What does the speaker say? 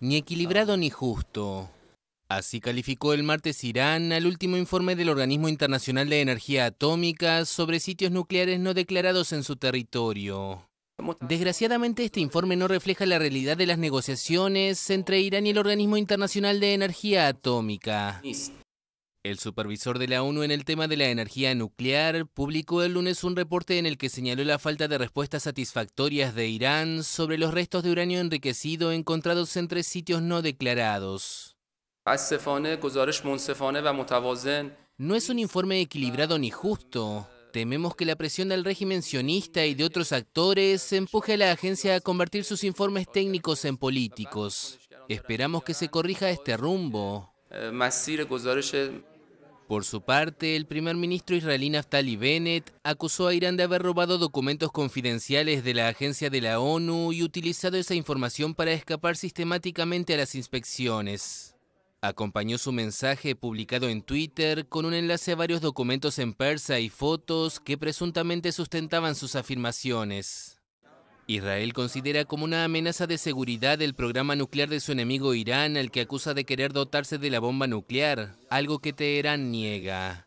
Ni equilibrado ni justo. Así calificó el martes Irán al último informe del Organismo Internacional de Energía Atómica sobre sitios nucleares no declarados en su territorio. Desgraciadamente este informe no refleja la realidad de las negociaciones entre Irán y el Organismo Internacional de Energía Atómica. El supervisor de la ONU en el tema de la energía nuclear publicó el lunes un reporte en el que señaló la falta de respuestas satisfactorias de Irán sobre los restos de uranio enriquecido encontrados en tres sitios no declarados. No es un informe equilibrado ni justo. Tememos que la presión del régimen sionista y de otros actores empuje a la agencia a convertir sus informes técnicos en políticos. Esperamos que se corrija este rumbo. Eh, Por su parte, el primer ministro israelí Naftali Bennett acusó a Irán de haber robado documentos confidenciales de la agencia de la ONU y utilizado esa información para escapar sistemáticamente a las inspecciones. Acompañó su mensaje publicado en Twitter con un enlace a varios documentos en persa y fotos que presuntamente sustentaban sus afirmaciones. Israel considera como una amenaza de seguridad el programa nuclear de su enemigo Irán, al que acusa de querer dotarse de la bomba nuclear, algo que Teherán niega.